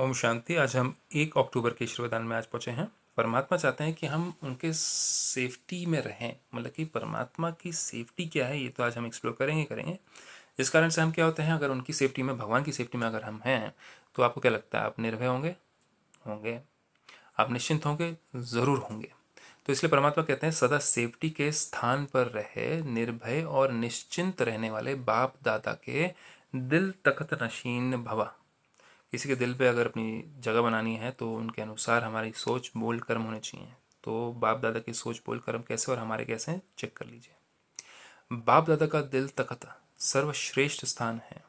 ओम शांति आज हम एक अक्टूबर के ईश्वरदान में आज पहुँचे हैं परमात्मा चाहते हैं कि हम उनके सेफ्टी में रहें मतलब कि परमात्मा की सेफ्टी क्या है ये तो आज हम एक्सप्लोर करेंगे करेंगे जिस कारण से हम क्या होते हैं अगर उनकी सेफ्टी में भगवान की सेफ्टी में अगर हम हैं तो आपको क्या लगता है आप निर्भय होंगे होंगे आप निश्चिंत होंगे ज़रूर होंगे तो इसलिए परमात्मा कहते हैं सदा सेफ्टी के स्थान पर रहे निर्भय और निश्चिंत रहने वाले बाप दादा के दिल तखत नशीन भवा किसी के दिल पे अगर अपनी जगह बनानी है तो उनके अनुसार हमारी सोच बोल कर्म होने चाहिए तो बाप दादा की सोच बोल कर्म कैसे और हमारे कैसे चेक कर लीजिए बाप दादा का दिल तख्त सर्वश्रेष्ठ स्थान है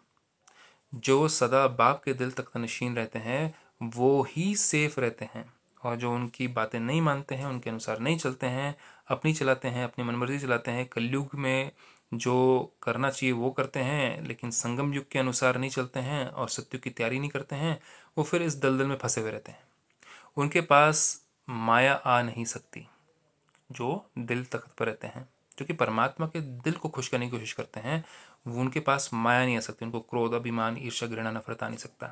जो सदा बाप के दिल तख्त नशीन रहते हैं वो ही सेफ रहते हैं और जो उनकी बातें नहीं मानते हैं उनके अनुसार नहीं चलते हैं अपनी चलाते हैं अपनी मनमर्जी चलाते हैं कलयुग में जो करना चाहिए वो करते हैं लेकिन संगम युग के अनुसार नहीं चलते हैं और सत्युग की तैयारी नहीं करते हैं वो फिर इस दलदल में फंसे हुए रहते हैं उनके पास माया आ नहीं सकती जो दिल तख्त पर रहते हैं जो कि परमात्मा के दिल को खुश करने की कोशिश करते हैं उनके पास माया नहीं आ सकती उनको क्रोध अभिमान ईर्षा घृणा नफरत आ नहीं सकता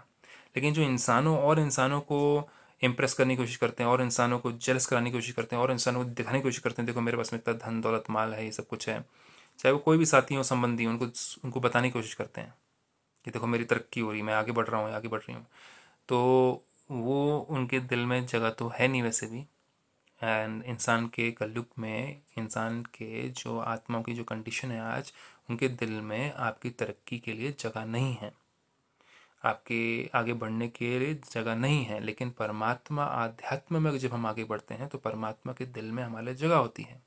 लेकिन जो इंसानों और इंसानों को इम्प्रेस करने की कोशिश करते हैं और इंसानों को जलस कराने की कोशिश करते हैं और इंसानों को दिखाने की कोशिश करते हैं देखो मेरे पास में इतना धन दौलत माल है ये सब कुछ है चाहे वो कोई भी साथी हो संबंधी उनको उनको बताने की कोशिश करते हैं कि देखो मेरी तरक्की हो रही है मैं आगे बढ़ रहा हूँ आगे बढ़ रही हूँ तो वो उनके दिल में जगह तो है नहीं वैसे भी एंड इंसान के कलयुग में इंसान के जो आत्माओं की जो कंडीशन है आज उनके दिल में आपकी तरक्की के लिए जगह नहीं है आपके आगे बढ़ने के लिए जगह नहीं है लेकिन परमात्मा आध्यात्म में जब हम आगे बढ़ते हैं तो परमात्मा के दिल में हमारे जगह होती है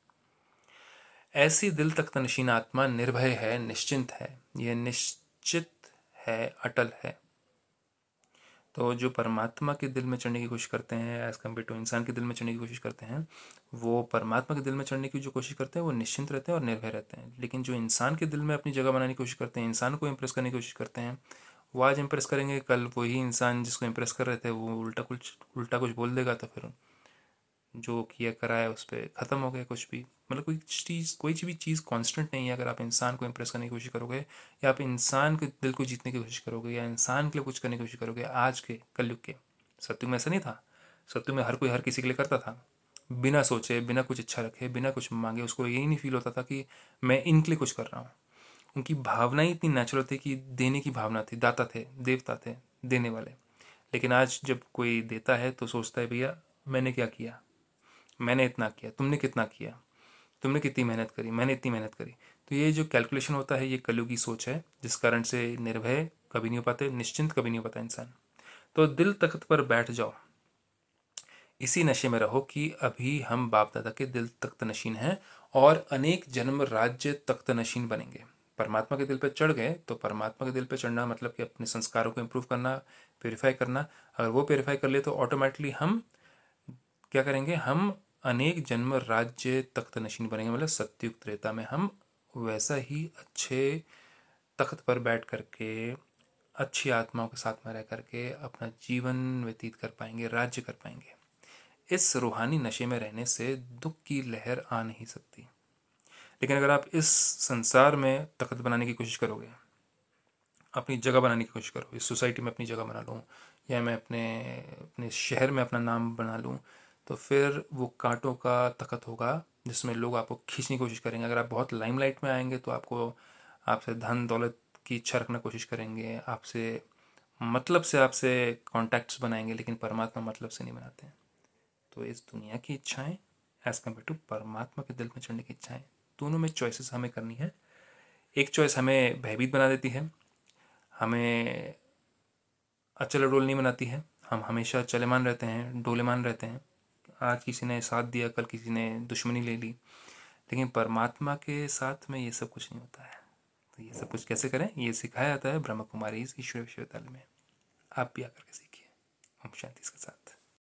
ऐसी दिल तक तनशीन आत्मा निर्भय है निश्चिंत है यह निश्चित है अटल है तो जो परमात्मा के दिल में चढ़ने की कोशिश करते हैं एज़ कम्पेयर टू इंसान के दिल में चढ़ने की कोशिश करते हैं वो परमात्मा के दिल में चढ़ने की जो कोशिश करते हैं वो निश्चिंत रहते हैं और निर्भय रहते हैं लेकिन जो इंसान के दिल में अपनी जगह बनाने की कोशिश करते हैं इंसान को इम्प्रेस करने की कोशिश करते हैं वो आज इम्प्रेस करेंगे कल वही इंसान जिसको इम्प्रेस कर रहे थे वो उल्टा कुछ उल्टा कुछ बोल देगा तो फिर जो किया कराया उस पर ख़त्म हो गया कुछ भी मतलब कोई चीज़ कोई भी चीज़ कांस्टेंट नहीं है अगर आप इंसान को इम्प्रेस करने की कोशिश करोगे या आप इंसान के दिल को जीतने की कोशिश करोगे या इंसान के लिए कुछ करने की कोशिश करोगे आज के कल युग के सत्यु में ऐसा नहीं था सत्यु में हर कोई हर किसी के लिए करता था बिना सोचे बिना कुछ अच्छा रखे बिना कुछ मांगे उसको यही नहीं फील होता था कि मैं इनके लिए कुछ कर रहा हूँ उनकी भावना ही इतनी नेचुरल थी कि देने की भावना थी दाता थे देवता थे देने वाले लेकिन आज जब कोई देता है तो सोचता है भैया मैंने क्या किया मैंने इतना किया तुमने कितना किया तुमने कितनी मेहनत करी मैंने इतनी मेहनत करी तो ये जो कैलकुलेशन होता है ये कलयुग की सोच है जिस कारण से निर्भय कभी नहीं हो पाते निश्चिंत कभी नहीं हो पाता इंसान तो दिल तख्त पर बैठ जाओ इसी नशे में रहो कि अभी हम बाप दादा के दिल तख्त नशीन हैं और अनेक जन्म राज्य तख्त नशीन बनेंगे परमात्मा के दिल पर चढ़ गए तो परमात्मा के दिल पर चढ़ना मतलब कि अपने संस्कारों को इम्प्रूव करना प्योरीफाई करना अगर वो प्योरीफाई कर ले तो ऑटोमेटिकली हम क्या करेंगे हम अनेक जन्म राज्य तख्त नशीन बनेंगे मतलब सत्युग त्रेता में हम वैसा ही अच्छे तख्त पर बैठ करके अच्छी आत्माओं के साथ में रह करके अपना जीवन व्यतीत कर पाएंगे राज्य कर पाएंगे इस रूहानी नशे में रहने से दुख की लहर आ नहीं सकती लेकिन अगर आप इस संसार में तख्त बनाने की कोशिश करोगे अपनी जगह बनाने की कोशिश करो इस सोसाइटी में अपनी जगह बना लूँ या मैं अपने अपने शहर में अपना नाम बना लूँ तो फिर वो कांटों का तखत होगा जिसमें लोग आपको खींचने की कोशिश करेंगे अगर आप बहुत लाइमलाइट में आएंगे तो आपको आपसे धन दौलत की इच्छा रखना कोशिश करेंगे आपसे मतलब से आपसे कॉन्टैक्ट्स बनाएंगे लेकिन परमात्मा मतलब से नहीं बनाते हैं तो इस दुनिया की इच्छाएं एज कम्पेयर टू परमात्मा के दिल में चढ़ने की इच्छाएं दोनों में चॉइसेस हमें करनी है एक चॉइस हमें भयभीत बना देती है हमें अचल डोल नहीं बनाती है हम हमेशा चलेमान रहते हैं डोलेमान रहते हैं आज किसी ने साथ दिया कल किसी ने दुश्मनी ले ली लेकिन परमात्मा के साथ में ये सब कुछ नहीं होता है तो ये सब कुछ कैसे करें ये सिखाया जाता है ब्रह्म कुमारी ईश्वर विश्वविद्यालय में आप भी आकर के सीखिए हम शांति इसके साथ